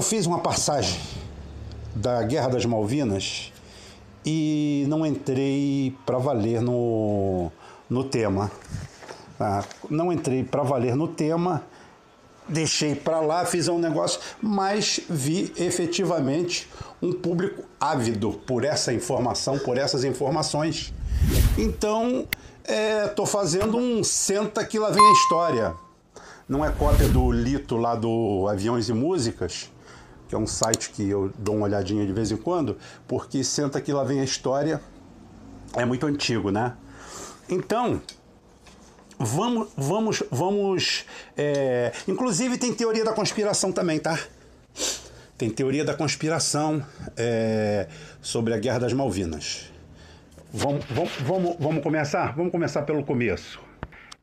Eu fiz uma passagem da Guerra das Malvinas e não entrei para valer no, no tema. Tá? Não entrei para valer no tema, deixei para lá, fiz um negócio, mas vi efetivamente um público ávido por essa informação, por essas informações. Então, estou é, fazendo um senta que lá vem a história. Não é cópia do Lito lá do Aviões e Músicas, que é um site que eu dou uma olhadinha de vez em quando, porque senta que lá vem a história, é muito antigo, né? Então, vamos, vamos, vamos. É... Inclusive tem teoria da conspiração também, tá? Tem teoria da conspiração é... sobre a Guerra das Malvinas. Vamos, vamos, vamos, vamos começar? Vamos começar pelo começo.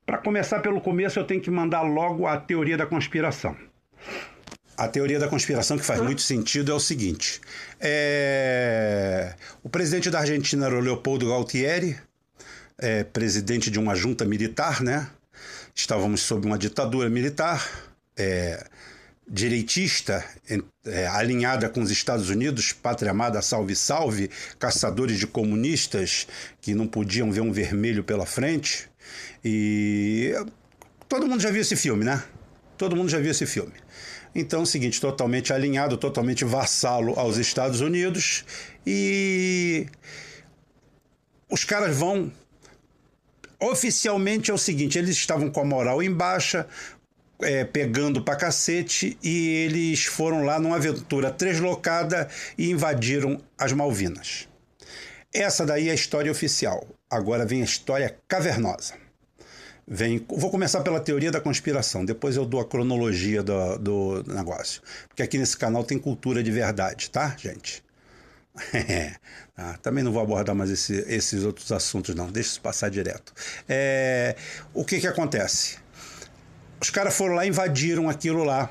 Para começar pelo começo, eu tenho que mandar logo a teoria da conspiração a teoria da conspiração que faz muito sentido é o seguinte: é... o presidente da Argentina era o Leopoldo Galtieri, é, presidente de uma junta militar, né? Estávamos sob uma ditadura militar, é, direitista, é, alinhada com os Estados Unidos, pátria amada, salve, salve, caçadores de comunistas que não podiam ver um vermelho pela frente. E todo mundo já viu esse filme, né? Todo mundo já viu esse filme. Então, é o seguinte, totalmente alinhado, totalmente vassalo aos Estados Unidos e os caras vão oficialmente é o seguinte, eles estavam com a moral em baixa, é, pegando pra cacete, e eles foram lá numa aventura treslocada e invadiram as Malvinas. Essa daí é a história oficial. Agora vem a história cavernosa vem. Vou começar pela teoria da conspiração, depois eu dou a cronologia do, do negócio. Porque aqui nesse canal tem cultura de verdade, tá, gente? É, ah, também não vou abordar mais esse, esses outros assuntos, não. Deixa isso passar direto. É, o que que acontece? Os caras foram lá invadiram aquilo lá.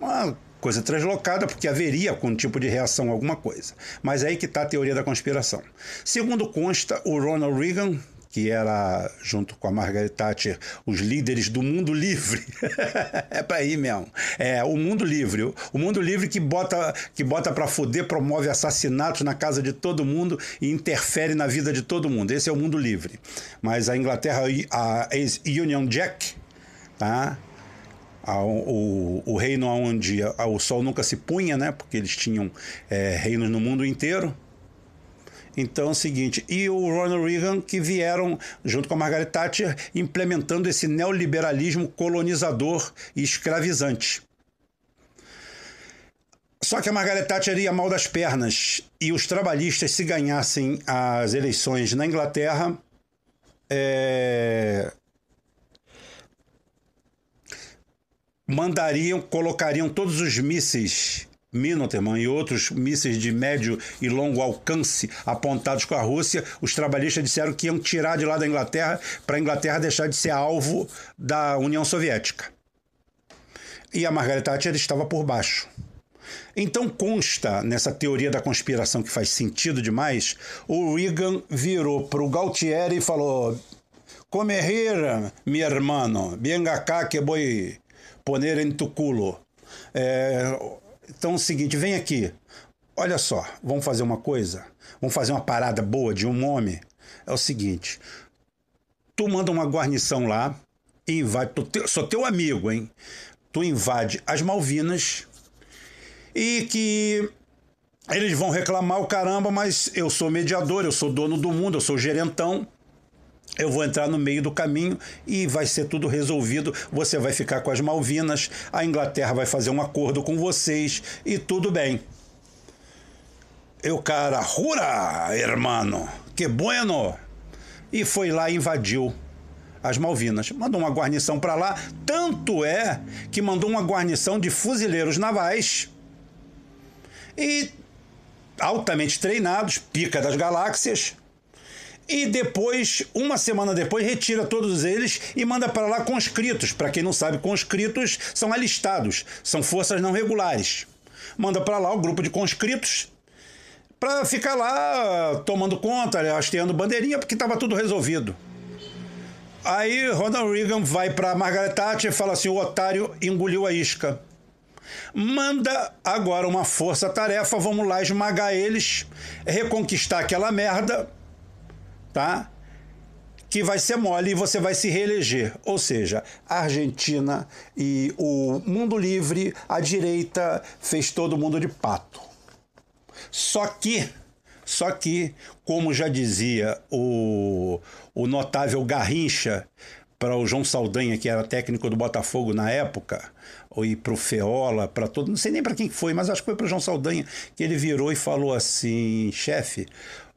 Uma coisa translocada, porque haveria algum tipo de reação alguma coisa. Mas é aí que está a teoria da conspiração. Segundo consta, o Ronald Reagan, que era, junto com a Margaret Thatcher, os líderes do mundo livre. é para ir mesmo. É, o mundo livre. O mundo livre que bota, que bota para foder, promove assassinatos na casa de todo mundo e interfere na vida de todo mundo. Esse é o mundo livre. Mas a Inglaterra, a Union Jack, tá? O, o, o reino onde o sol nunca se punha, né? Porque eles tinham é, reinos no mundo inteiro. Então é o seguinte, e o Ronald Reagan que vieram junto com a Margaret Thatcher implementando esse neoliberalismo colonizador e escravizante. Só que a Margaret Thatcher ia mal das pernas e os trabalhistas se ganhassem as eleições na Inglaterra, é... mandariam, colocariam todos os mísseis Minoterman e outros mísseis de médio e longo alcance apontados com a Rússia, os trabalhistas disseram que iam tirar de lá da Inglaterra para a Inglaterra deixar de ser alvo da União Soviética. E a Margaret Thatcher estava por baixo. Então consta nessa teoria da conspiração que faz sentido demais, o Reagan virou para o Galtieri e falou: Come here, mi hermano, venga cá que voy poner en tu culo. É, então é o seguinte, vem aqui. Olha só, vamos fazer uma coisa. Vamos fazer uma parada boa de um homem. É o seguinte, tu manda uma guarnição lá, invade, te, sou teu amigo, hein? Tu invade as Malvinas e que eles vão reclamar o caramba, mas eu sou mediador, eu sou dono do mundo, eu sou gerentão eu vou entrar no meio do caminho e vai ser tudo resolvido. Você vai ficar com as Malvinas, a Inglaterra vai fazer um acordo com vocês e tudo bem. Eu, cara, jura, hermano, que bueno! E foi lá e invadiu as Malvinas. Mandou uma guarnição para lá, tanto é que mandou uma guarnição de fuzileiros navais. E altamente treinados, pica das galáxias, e depois, uma semana depois, retira todos eles e manda para lá conscritos. Para quem não sabe, conscritos são alistados, são forças não regulares. Manda para lá o grupo de conscritos para ficar lá ah, tomando conta, hasteando bandeirinha, porque estava tudo resolvido. Aí Ronald Reagan vai para Margaret Thatcher e fala assim: o otário engoliu a isca. Manda agora uma força-tarefa, vamos lá esmagar eles, reconquistar aquela merda tá? que vai ser mole e você vai se reeleger. Ou seja, a Argentina e o mundo livre, a direita fez todo mundo de pato. Só que, só que, como já dizia o, o notável Garrincha para o João Saldanha, que era técnico do Botafogo na época, e para o Feola, para todo, não sei nem para quem foi, mas acho que foi para o João Saldanha, que ele virou e falou assim, chefe,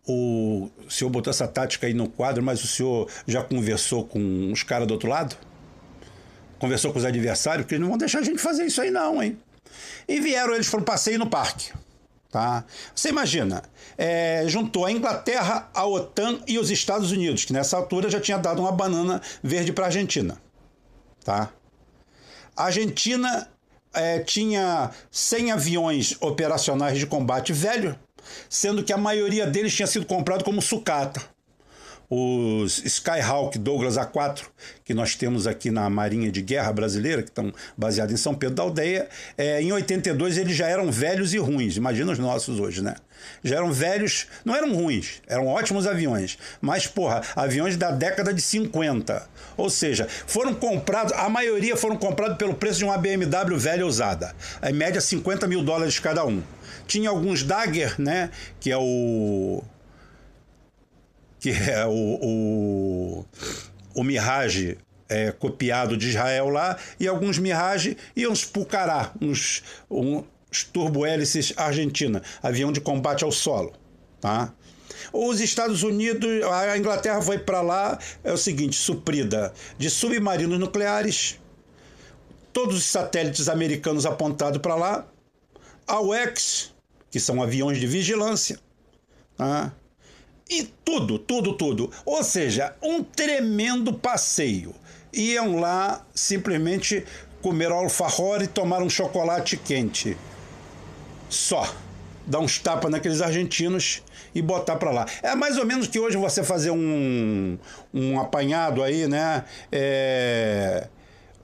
o, senhor botou essa tática aí no quadro, mas o senhor já conversou com os caras do outro lado? Conversou com os adversários, porque eles não vão deixar a gente fazer isso aí, não, hein? E vieram eles para um passeio no parque. Tá? Você imagina, é, juntou a Inglaterra, a OTAN e os Estados Unidos, que nessa altura já tinha dado uma banana verde para a Argentina. Tá? A Argentina é, tinha 100 aviões operacionais de combate velho, sendo que a maioria deles tinha sido comprado como sucata. Os Skyhawk Douglas A4, que nós temos aqui na Marinha de Guerra Brasileira, que estão baseados em São Pedro da Aldeia, é, em 82 eles já eram velhos e ruins, imagina os nossos hoje, né? Já eram velhos, não eram ruins, eram ótimos aviões, mas, porra, aviões da década de 50. Ou seja, foram comprados, a maioria foram comprados pelo preço de uma BMW velha usada, em média 50 mil dólares cada um tinha alguns Dagger, né? Que é o. Que é o. O, o Mirage é, copiado de Israel lá, e alguns Mirage e uns Pucará, uns, uns turbohélices Argentina, avião de combate ao solo. Tá? Os Estados Unidos, a Inglaterra foi para lá, é o seguinte, suprida de submarinos nucleares, todos os satélites americanos apontados para lá, a UEX, que são aviões de vigilância. Tá? E tudo, tudo, tudo. Ou seja, um tremendo passeio. Iam lá simplesmente comer alfajor e tomar um chocolate quente. Só. Dar uns tapas naqueles argentinos e botar para lá. É mais ou menos que hoje você fazer um, um apanhado aí, né? É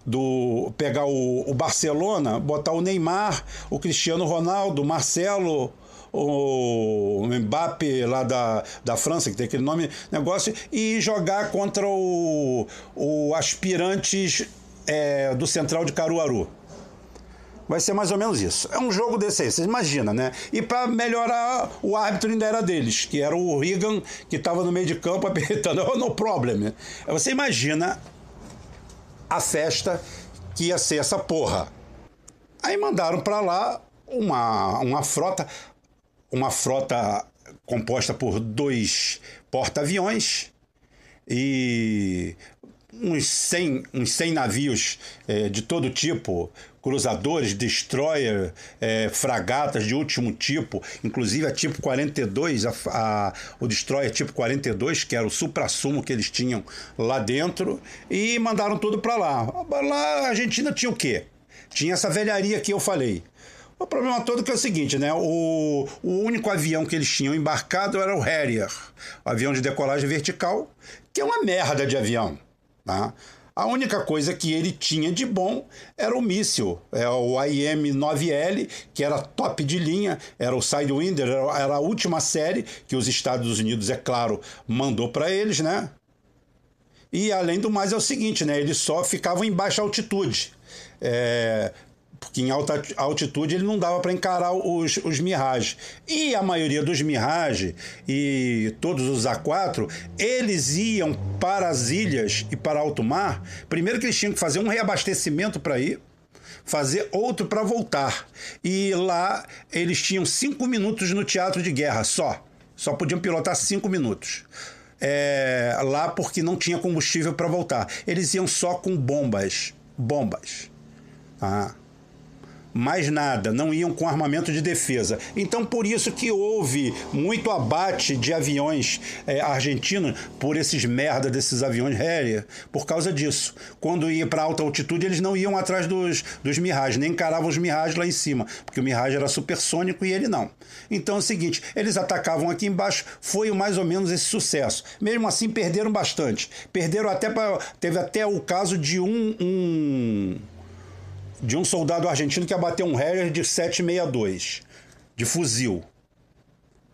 do pegar o, o Barcelona, botar o Neymar, o Cristiano Ronaldo, o Marcelo, o Mbappé lá da, da França, que tem aquele nome, negócio, e jogar contra o, o aspirantes é, do Central de Caruaru. Vai ser mais ou menos isso. É um jogo desse aí, vocês imaginam, né? E para melhorar, o árbitro ainda era deles, que era o Regan, que estava no meio de campo apertando, no problem. Né? Você imagina a festa que ia ser essa porra. Aí mandaram para lá uma, uma frota, uma frota composta por dois porta-aviões e uns 100, uns 100 navios é, de todo tipo, cruzadores, destroyer, é, fragatas de último tipo, inclusive a tipo 42, a, a, o destroyer tipo 42, que era o supra-sumo que eles tinham lá dentro, e mandaram tudo para lá. Lá a Argentina tinha o quê? Tinha essa velharia que eu falei. O problema todo é que é o seguinte, né? O, o único avião que eles tinham embarcado era o Harrier, o avião de decolagem vertical, que é uma merda de avião. Tá? A única coisa que ele tinha de bom era o míssil, é o IM-9L, que era top de linha, era o Sidewinder, era a última série que os Estados Unidos, é claro, mandou para eles, né? E além do mais é o seguinte, né? Ele só ficava em baixa altitude. É, porque em alta altitude ele não dava para encarar os, os Mirage. E a maioria dos Mirage e todos os A4, eles iam para as ilhas e para alto mar. Primeiro que eles tinham que fazer um reabastecimento para ir, fazer outro para voltar. E lá eles tinham cinco minutos no teatro de guerra só. Só podiam pilotar cinco minutos. É, lá porque não tinha combustível para voltar. Eles iam só com bombas. Bombas. Ah mais nada, não iam com armamento de defesa. Então, por isso que houve muito abate de aviões é, argentinos por esses merda desses aviões Harrier, é, é, por causa disso. Quando ia para alta altitude, eles não iam atrás dos, dos Mirage, nem encaravam os Mirage lá em cima, porque o Mirage era supersônico e ele não. Então é o seguinte, eles atacavam aqui embaixo, foi mais ou menos esse sucesso. Mesmo assim, perderam bastante. Perderam até teve até o caso de um, um de um soldado argentino que abateu um Harrier de 762, de fuzil.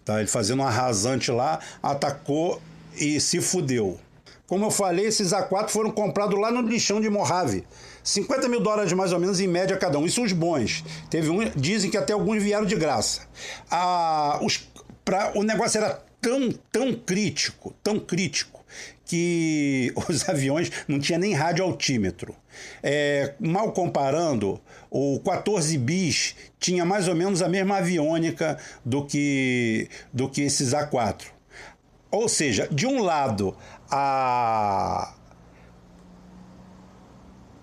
Tá? Ele fazendo um arrasante lá, atacou e se fudeu. Como eu falei, esses A4 foram comprados lá no lixão de Mojave. 50 mil dólares mais ou menos em média cada um. Isso os bons. Teve um, dizem que até alguns vieram de graça. Ah, os, pra, o negócio era tão, tão crítico, tão crítico, que os aviões não tinha nem rádio altímetro. É, mal comparando, o 14 bis tinha mais ou menos a mesma aviônica do que, do que esses A4. Ou seja, de um lado, a,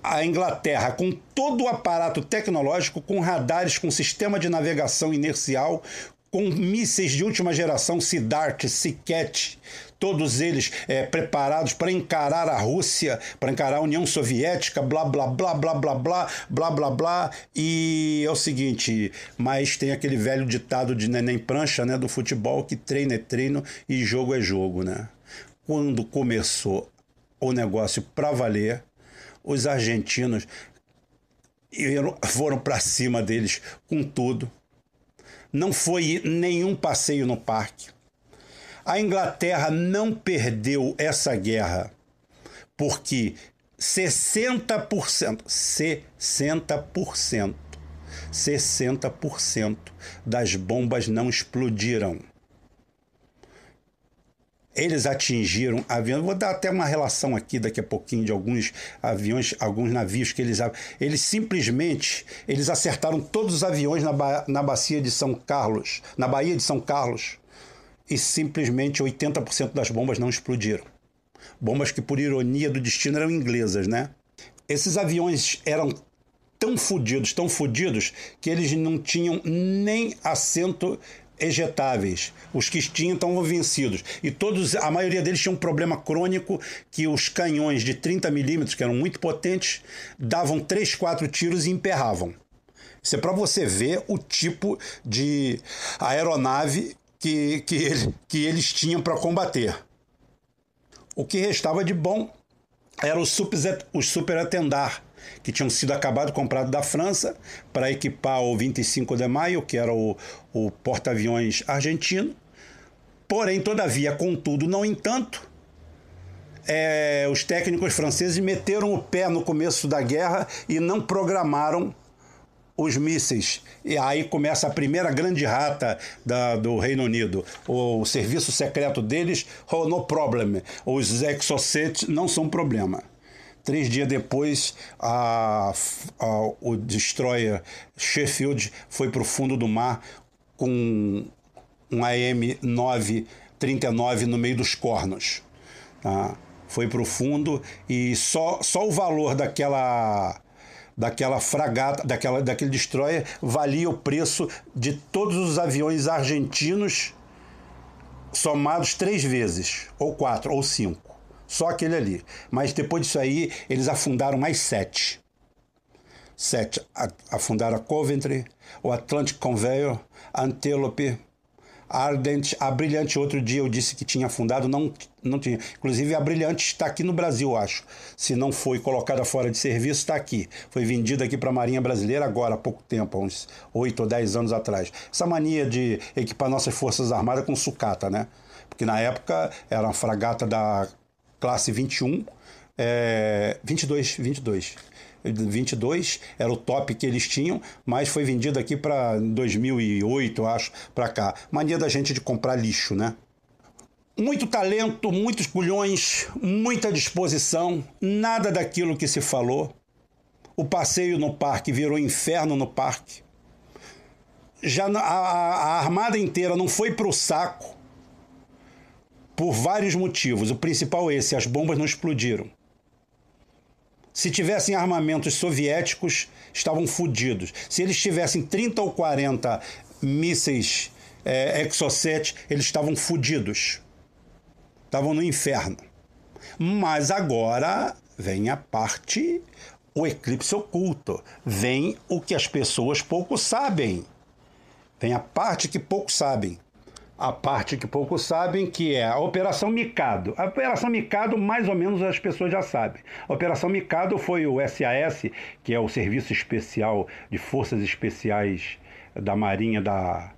a Inglaterra com todo o aparato tecnológico, com radares, com sistema de navegação inercial, com mísseis de última geração, Siddharth, Siket, todos eles é, preparados para encarar a Rússia, para encarar a União Soviética, blá, blá, blá, blá, blá, blá, blá, blá, blá. E é o seguinte, mas tem aquele velho ditado de neném prancha, né, do futebol, que treino é treino e jogo é jogo, né? Quando começou o negócio para valer, os argentinos foram para cima deles com tudo, não foi nenhum passeio no parque. A Inglaterra não perdeu essa guerra, porque 60%, 60%, 60% das bombas não explodiram. Eles atingiram aviões. Vou dar até uma relação aqui daqui a pouquinho de alguns aviões, alguns navios que eles. Eles simplesmente eles acertaram todos os aviões na, ba, na bacia de São Carlos, na Baía de São Carlos, e simplesmente 80% das bombas não explodiram. Bombas que, por ironia do destino, eram inglesas, né? Esses aviões eram tão fodidos, tão fodidos, que eles não tinham nem assento ejetáveis, os que tinham estavam vencidos. E todos, a maioria deles tinha um problema crônico que os canhões de 30 milímetros, que eram muito potentes, davam 3, 4 tiros e emperravam. Isso é para você ver o tipo de aeronave que, que, ele, que eles tinham para combater. O que restava de bom era o super, atendar que tinham sido acabado comprado da França para equipar o 25 de Maio, que era o, o porta-aviões argentino. Porém, todavia, contudo, não entanto, é, os técnicos franceses meteram o pé no começo da guerra e não programaram os mísseis. E aí começa a primeira grande rata da, do Reino Unido. O, o serviço secreto deles, oh, no problem. Os exocets não são problema. Três dias depois, a, a, o destroyer Sheffield foi para o fundo do mar com um AM-939 no meio dos cornos. Tá? Foi para o fundo e só, só o valor daquela daquela fragata, daquela, daquele destroyer, valia o preço de todos os aviões argentinos somados três vezes, ou quatro, ou cinco. Só aquele ali. Mas depois disso aí, eles afundaram mais sete. Sete. Afundaram a Coventry, o Atlantic Conveyor, Antelope, Ardent, a Brilhante. Outro dia eu disse que tinha afundado, não, não tinha. Inclusive, a Brilhante está aqui no Brasil, acho. Se não foi colocada fora de serviço, está aqui. Foi vendida aqui para a Marinha Brasileira agora, há pouco tempo, há uns oito ou dez anos atrás. Essa mania de equipar nossas Forças Armadas com sucata, né? Porque na época era uma fragata da classe 21, é, 22, 22. 22 era o top que eles tinham, mas foi vendido aqui para 2008, eu acho, para cá. Mania da gente de comprar lixo, né? Muito talento, muitos pulhões muita disposição, nada daquilo que se falou. O passeio no parque virou inferno no parque. Já a, a, a armada inteira não foi para o saco por vários motivos. O principal é esse: as bombas não explodiram. Se tivessem armamentos soviéticos, estavam fodidos. Se eles tivessem 30 ou 40 mísseis é, Exocet, eles estavam fodidos. Estavam no inferno. Mas agora vem a parte, o eclipse oculto. Vem o que as pessoas pouco sabem. Vem a parte que pouco sabem a parte que poucos sabem, que é a Operação Micado. A Operação Micado, mais ou menos, as pessoas já sabem. A Operação Micado foi o SAS, que é o Serviço Especial de Forças Especiais da Marinha da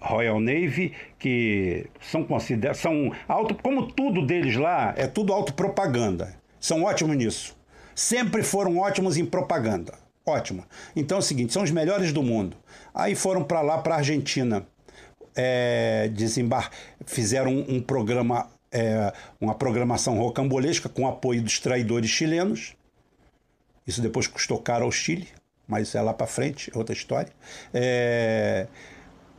Royal Navy, que são considerados. São auto, como tudo deles lá, é tudo autopropaganda. São ótimos nisso. Sempre foram ótimos em propaganda. Ótimo. Então é o seguinte: são os melhores do mundo. Aí foram para lá, para a Argentina é, desembar... fizeram um, um programa, é, uma programação rocambolesca com apoio dos traidores chilenos. Isso depois custou caro ao Chile, mas é lá para frente, é outra história. É,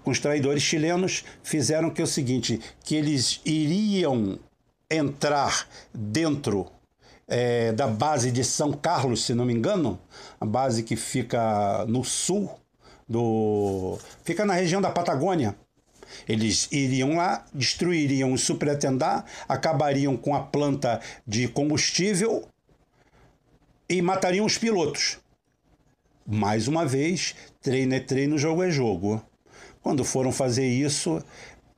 com os traidores chilenos fizeram que é o seguinte, que eles iriam entrar dentro é, da base de São Carlos, se não me engano, a base que fica no sul do, fica na região da Patagônia, eles iriam lá, destruiriam o Supretendá, acabariam com a planta de combustível e matariam os pilotos. Mais uma vez, treino é treino, jogo é jogo. Quando foram fazer isso,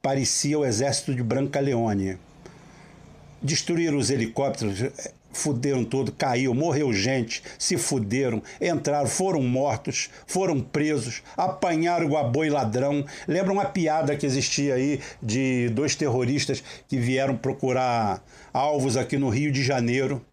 parecia o exército de Branca Leone. Destruir os helicópteros fuderam todo, caiu, morreu gente, se fuderam, entraram, foram mortos, foram presos, apanharam o aboi ladrão. Lembra uma piada que existia aí de dois terroristas que vieram procurar alvos aqui no Rio de Janeiro?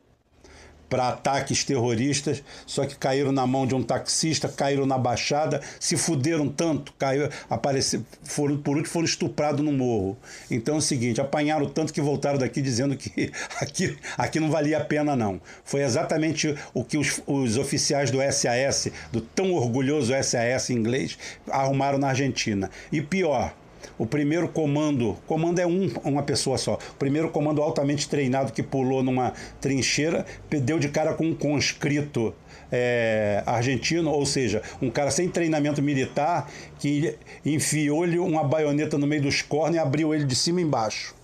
para ataques terroristas, só que caíram na mão de um taxista, caíram na baixada, se fuderam tanto, caiu, apareceu, foram, por último foram estuprados no morro. Então é o seguinte, apanharam tanto que voltaram daqui dizendo que aqui, aqui não valia a pena não. Foi exatamente o que os, os oficiais do SAS, do tão orgulhoso SAS inglês, arrumaram na Argentina. E pior, o primeiro comando, comando é um, uma pessoa só, o primeiro comando altamente treinado que pulou numa trincheira, deu de cara com um conscrito é, argentino, ou seja, um cara sem treinamento militar que enfiou-lhe uma baioneta no meio dos cornos e abriu ele de cima embaixo.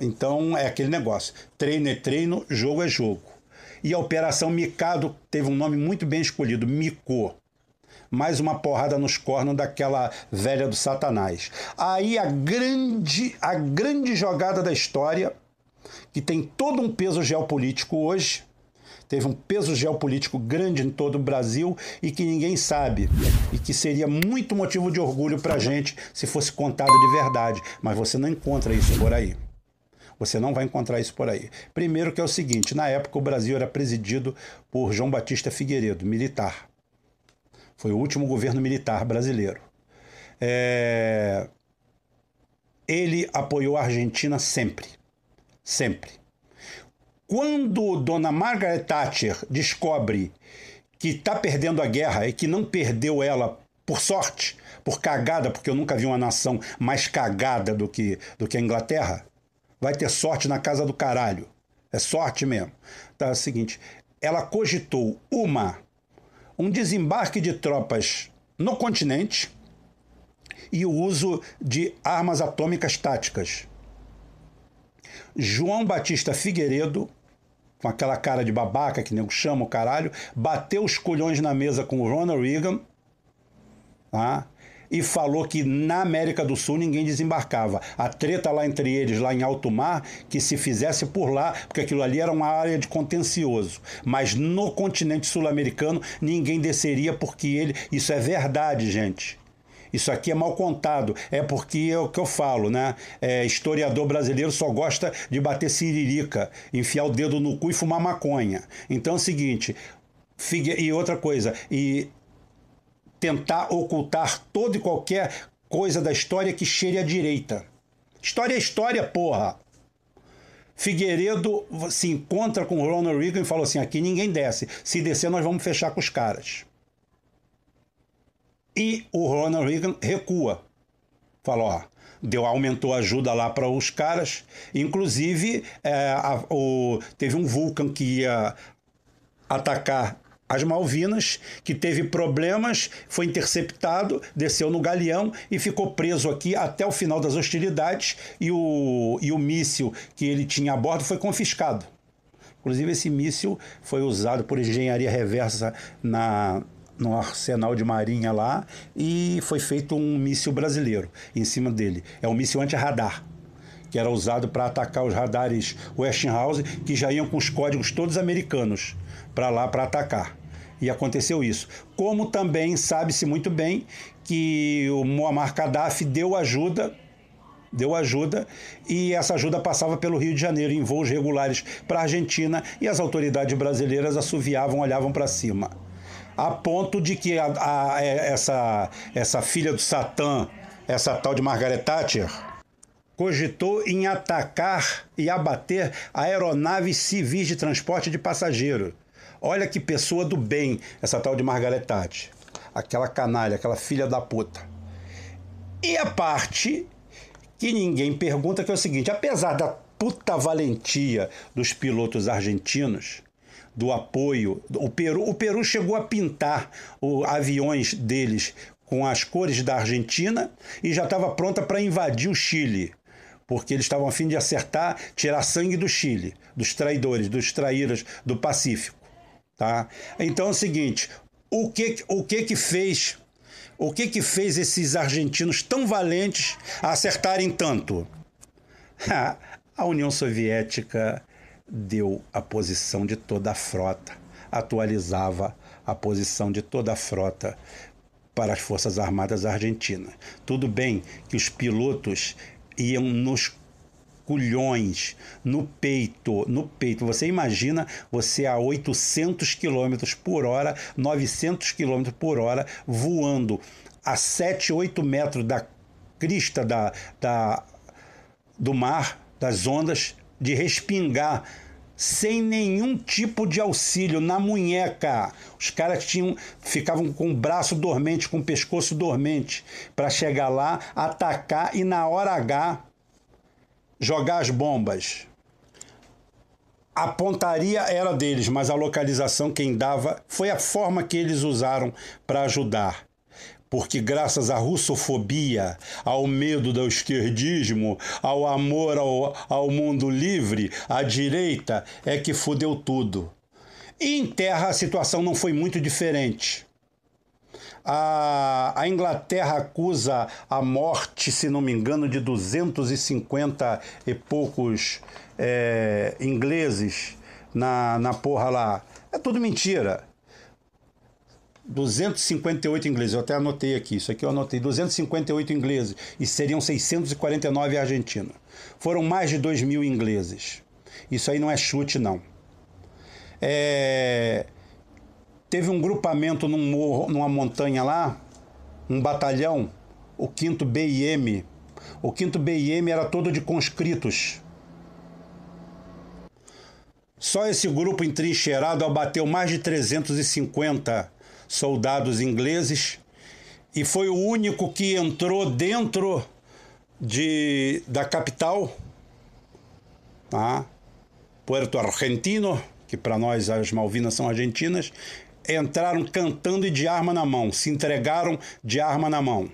Então é aquele negócio: treino é treino, jogo é jogo. E a Operação Micado teve um nome muito bem escolhido, Micô mais uma porrada nos cornos daquela velha do Satanás. Aí a grande, a grande jogada da história, que tem todo um peso geopolítico hoje, teve um peso geopolítico grande em todo o Brasil e que ninguém sabe. E que seria muito motivo de orgulho para a gente se fosse contado de verdade. Mas você não encontra isso por aí. Você não vai encontrar isso por aí. Primeiro que é o seguinte, na época o Brasil era presidido por João Batista Figueiredo, militar. Foi o último governo militar brasileiro. É... Ele apoiou a Argentina sempre. Sempre. Quando Dona Margaret Thatcher descobre que está perdendo a guerra e que não perdeu ela por sorte, por cagada, porque eu nunca vi uma nação mais cagada do que, do que a Inglaterra, vai ter sorte na casa do caralho. É sorte mesmo. Tá, é o seguinte, ela cogitou uma um desembarque de tropas no continente e o uso de armas atômicas táticas. João Batista Figueiredo, com aquela cara de babaca que nego chama o caralho, bateu os colhões na mesa com o Ronald Reagan, tá? e falou que na América do Sul ninguém desembarcava. A treta lá entre eles, lá em alto mar, que se fizesse por lá, porque aquilo ali era uma área de contencioso. Mas no continente sul-americano ninguém desceria porque ele. Isso é verdade, gente. Isso aqui é mal contado. É porque é o que eu falo, né? É, historiador brasileiro só gosta de bater siririca, enfiar o dedo no cu e fumar maconha. Então é o seguinte. Figue... E outra coisa, e tentar ocultar toda e qualquer coisa da história que cheire à direita. História é história, porra. Figueiredo se encontra com Ronald Reagan e falou assim: aqui ninguém desce. Se descer, nós vamos fechar com os caras. E o Ronald Reagan recua. falou ó, deu, aumentou a ajuda lá para os caras. Inclusive, é, a, o, teve um vulcão que ia atacar as Malvinas, que teve problemas, foi interceptado, desceu no galeão e ficou preso aqui até o final das hostilidades e o, e o míssil que ele tinha a bordo foi confiscado. Inclusive, esse míssil foi usado por engenharia reversa na, no arsenal de marinha lá e foi feito um míssil brasileiro em cima dele. É um míssil anti-radar que era usado para atacar os radares Westinghouse, que já iam com os códigos todos americanos para lá para atacar. E aconteceu isso. Como também sabe-se muito bem que o Muammar Gaddafi deu ajuda deu ajuda e essa ajuda passava pelo Rio de Janeiro em voos regulares para a Argentina e as autoridades brasileiras assoviavam, olhavam para cima. A ponto de que a, a, é, essa, essa filha do Satã, essa tal de Margaret Thatcher, cogitou em atacar e abater aeronaves civis de transporte de passageiro. Olha que pessoa do bem essa tal de Margaret Aquela canalha, aquela filha da puta. E a parte que ninguém pergunta que é o seguinte, apesar da puta valentia dos pilotos argentinos, do apoio, o Peru, o Peru chegou a pintar o, aviões deles com as cores da Argentina e já estava pronta para invadir o Chile porque eles estavam a fim de acertar, tirar sangue do Chile, dos traidores, dos traíras do Pacífico. Tá? Então é o seguinte, o que, o que que fez o que que fez esses argentinos tão valentes a acertarem tanto? a União Soviética deu a posição de toda a frota, atualizava a posição de toda a frota para as Forças Armadas Argentinas. Tudo bem que os pilotos iam nos culhões, no peito, no peito. Você imagina você a 800 km por hora, 900 km por hora, voando a 7, 8 metros da crista da, da, do mar, das ondas, de respingar sem nenhum tipo de auxílio, na munheca. Os caras tinham, ficavam com o braço dormente, com o pescoço dormente, para chegar lá, atacar e na hora H jogar as bombas. A pontaria era deles, mas a localização quem dava foi a forma que eles usaram para ajudar. Porque, graças à russofobia, ao medo do esquerdismo, ao amor ao, ao mundo livre, a direita é que fudeu tudo. E em terra a situação não foi muito diferente. A, a, Inglaterra acusa a morte, se não me engano, de 250 e poucos é, ingleses na, na porra lá. É tudo mentira. 258 ingleses, eu até anotei aqui, isso aqui eu anotei, 258 ingleses e seriam 649 argentinos. Foram mais de 2 mil ingleses. Isso aí não é chute, não. É... Teve um grupamento num morro, numa montanha lá, um batalhão, o 5 BIM. O 5 BIM era todo de conscritos. Só esse grupo entrincheirado abateu mais de 350 soldados ingleses, e foi o único que entrou dentro de, da capital, tá? Puerto Argentino, que para nós as Malvinas são argentinas, entraram cantando e de arma na mão, se entregaram de arma na mão.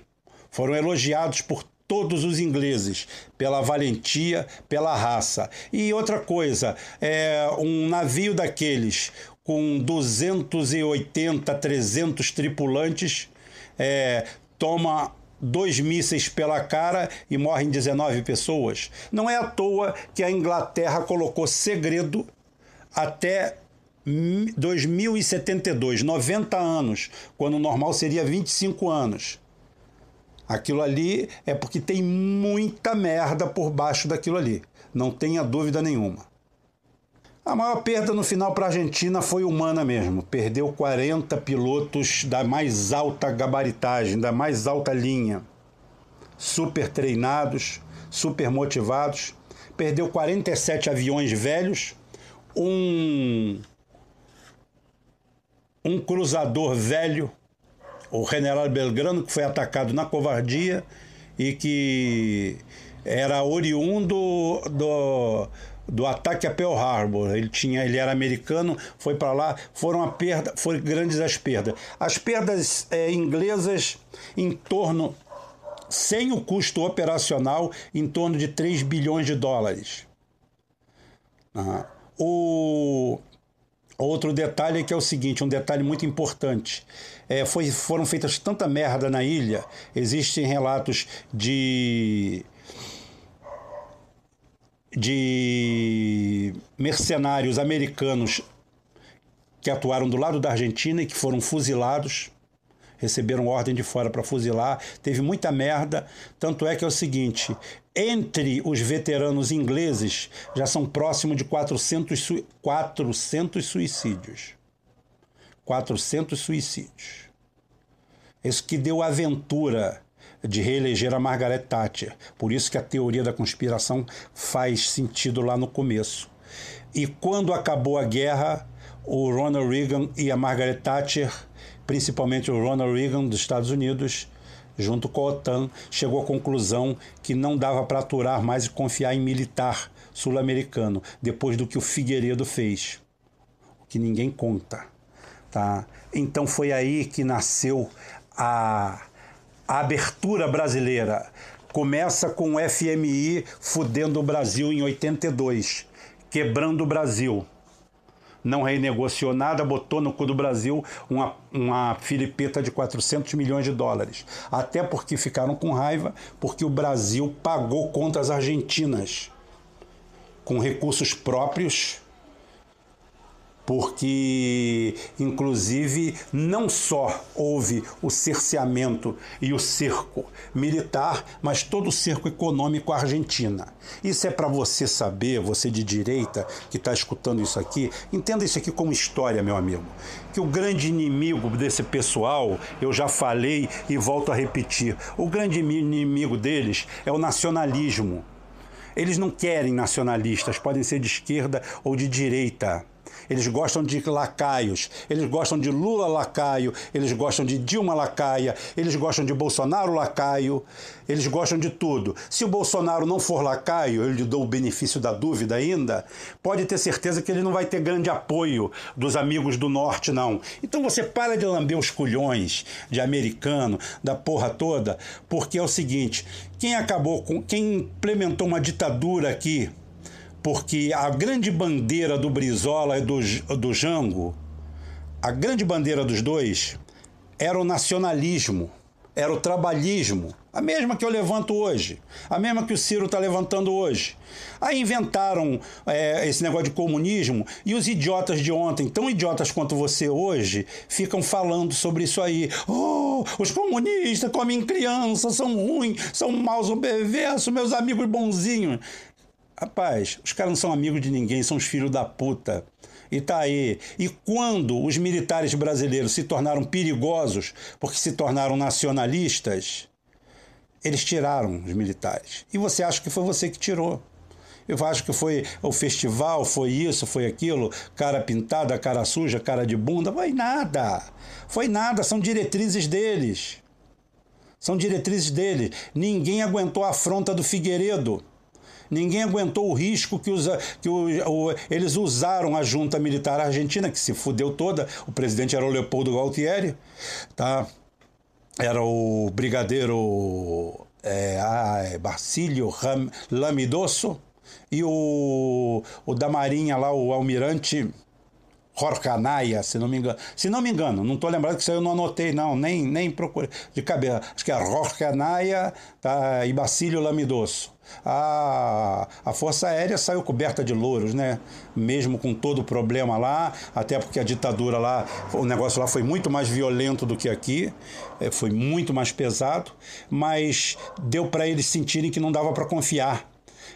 Foram elogiados por todos os ingleses pela valentia, pela raça. E outra coisa, é um navio daqueles com 280, 300 tripulantes, é, toma dois mísseis pela cara e morrem 19 pessoas. Não é à toa que a Inglaterra colocou segredo até 2072, 90 anos, quando o normal seria 25 anos. Aquilo ali é porque tem muita merda por baixo daquilo ali, não tenha dúvida nenhuma. A maior perda no final para a Argentina foi humana mesmo. Perdeu 40 pilotos da mais alta gabaritagem, da mais alta linha. Super treinados, super motivados. Perdeu 47 aviões velhos, um um cruzador velho, o general Belgrano, que foi atacado na covardia e que era oriundo do, do ataque a Pearl Harbor. Ele tinha, ele era americano, foi para lá, foram a perda, foram grandes as perdas. As perdas é, inglesas em torno sem o custo operacional em torno de 3 bilhões de dólares. Ah, o Outro detalhe é que é o seguinte, um detalhe muito importante. É, foi, foram feitas tanta merda na ilha, existem relatos de de mercenários americanos que atuaram do lado da Argentina e que foram fuzilados, receberam ordem de fora para fuzilar, teve muita merda. Tanto é que é o seguinte: entre os veteranos ingleses já são próximo de 400, sui 400 suicídios. 400 suicídios. Isso que deu aventura de reeleger a Margaret Thatcher. Por isso que a teoria da conspiração faz sentido lá no começo. E quando acabou a guerra, o Ronald Reagan e a Margaret Thatcher, principalmente o Ronald Reagan dos Estados Unidos, junto com a OTAN, chegou à conclusão que não dava para aturar mais e confiar em militar sul-americano, depois do que o Figueiredo fez, o que ninguém conta. Tá? Então foi aí que nasceu a a abertura brasileira começa com o FMI fudendo o Brasil em 82, quebrando o Brasil. Não renegociou nada, botou no cu do Brasil uma, uma filipeta de 400 milhões de dólares. Até porque ficaram com raiva, porque o Brasil pagou contas argentinas com recursos próprios porque, inclusive, não só houve o cerceamento e o cerco militar, mas todo o cerco econômico à Argentina. Isso é para você saber, você de direita que está escutando isso aqui, entenda isso aqui como história, meu amigo. Que o grande inimigo desse pessoal, eu já falei e volto a repetir, o grande inimigo deles é o nacionalismo. Eles não querem nacionalistas, podem ser de esquerda ou de direita eles gostam de lacaios, eles gostam de Lula lacaio, eles gostam de Dilma lacaia, eles gostam de Bolsonaro lacaio, eles gostam de tudo. Se o Bolsonaro não for lacaio, eu lhe dou o benefício da dúvida ainda, pode ter certeza que ele não vai ter grande apoio dos amigos do norte, não. Então você para de lamber os culhões de americano, da porra toda, porque é o seguinte: quem acabou com. quem implementou uma ditadura aqui porque a grande bandeira do Brizola e do, do Jango, a grande bandeira dos dois, era o nacionalismo, era o trabalhismo. A mesma que eu levanto hoje, a mesma que o Ciro está levantando hoje. Aí inventaram é, esse negócio de comunismo e os idiotas de ontem, tão idiotas quanto você hoje, ficam falando sobre isso aí. Oh, os comunistas comem criança, são ruins, são maus são perversos, meus amigos bonzinhos. Rapaz, os caras não são amigos de ninguém, são os filhos da puta. E tá aí. E quando os militares brasileiros se tornaram perigosos porque se tornaram nacionalistas, eles tiraram os militares. E você acha que foi você que tirou. Eu acho que foi o festival, foi isso, foi aquilo, cara pintada, cara suja, cara de bunda. Foi nada. Foi nada, são diretrizes deles. São diretrizes deles. Ninguém aguentou a afronta do Figueiredo. Ninguém aguentou o risco que, os, que o, o, eles usaram a junta militar argentina, que se fudeu toda. O presidente era o Leopoldo Galtieri, tá? era o brigadeiro é, ah, Lamidoso e o, o da Marinha lá, o almirante Horcanaia, se não me engano. Se não me engano, não estou lembrando que isso aí eu não anotei, não, nem, nem procurei de cabeça. Acho que é Horcanaia tá, e Bacílio Lamidoso. A, a Força Aérea saiu coberta de louros, né? Mesmo com todo o problema lá, até porque a ditadura lá, o negócio lá foi muito mais violento do que aqui, é, foi muito mais pesado, mas deu para eles sentirem que não dava para confiar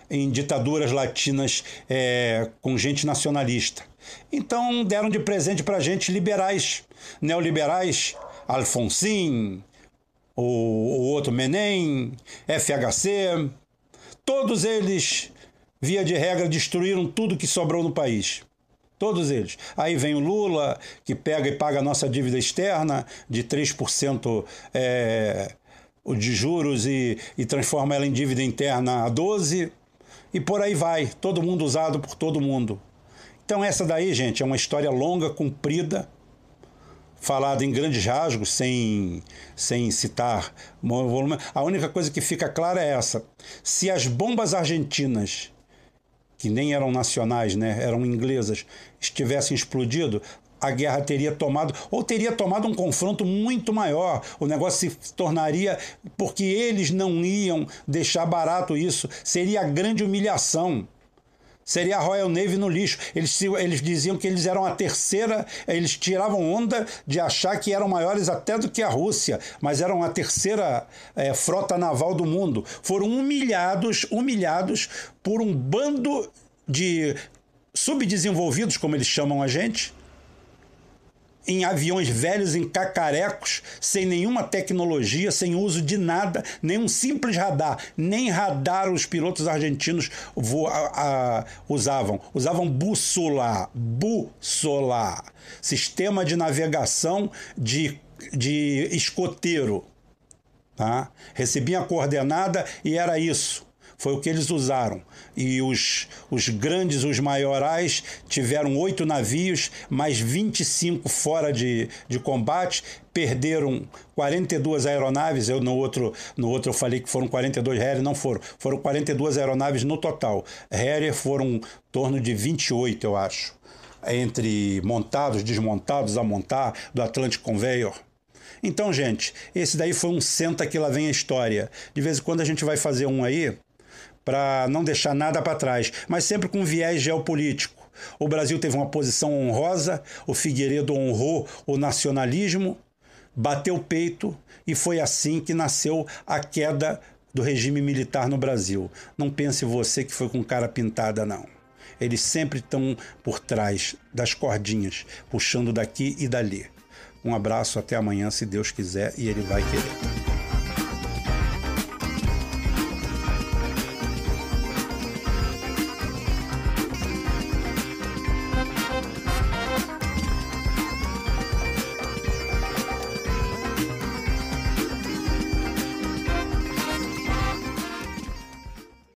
em ditaduras latinas é, com gente nacionalista então deram de presente para gente liberais, neoliberais, Alfonsin, o, o outro Menem, FHC, todos eles, via de regra, destruíram tudo que sobrou no país. Todos eles. Aí vem o Lula, que pega e paga a nossa dívida externa de 3% é, de juros e, e transforma ela em dívida interna a 12%, e por aí vai. Todo mundo usado por todo mundo. Então, essa daí, gente, é uma história longa, comprida, falada em grandes rasgos, sem, sem citar volume. A única coisa que fica clara é essa: se as bombas argentinas, que nem eram nacionais, né, eram inglesas, estivessem explodido, a guerra teria tomado, ou teria tomado um confronto muito maior. O negócio se tornaria, porque eles não iam deixar barato isso, seria a grande humilhação. Seria a Royal Navy no lixo. Eles, eles diziam que eles eram a terceira, eles tiravam onda de achar que eram maiores até do que a Rússia, mas eram a terceira é, frota naval do mundo. Foram humilhados, humilhados por um bando de subdesenvolvidos, como eles chamam a gente, em aviões velhos, em cacarecos, sem nenhuma tecnologia, sem uso de nada, nenhum simples radar. Nem radar os pilotos argentinos a, a, usavam. Usavam bússola. Bússola. Sistema de navegação de, de escoteiro. Tá? Recebiam a coordenada e era isso. Foi o que eles usaram. E os, os grandes, os maiorais, tiveram oito navios, mais 25 fora de, de combate, perderam 42 aeronaves, eu no outro, no outro eu falei que foram 42 Harrier, não foram, foram 42 aeronaves no total. Harrier foram em torno de 28, eu acho, entre montados, desmontados, a montar, do Atlantic Conveyor. Então, gente, esse daí foi um senta que lá vem a história. De vez em quando a gente vai fazer um aí para não deixar nada para trás, mas sempre com viés geopolítico. O Brasil teve uma posição honrosa, o Figueiredo honrou o nacionalismo, bateu o peito e foi assim que nasceu a queda do regime militar no Brasil. Não pense você que foi com cara pintada, não. Eles sempre estão por trás das cordinhas, puxando daqui e dali. Um abraço, até amanhã, se Deus quiser e Ele vai querer.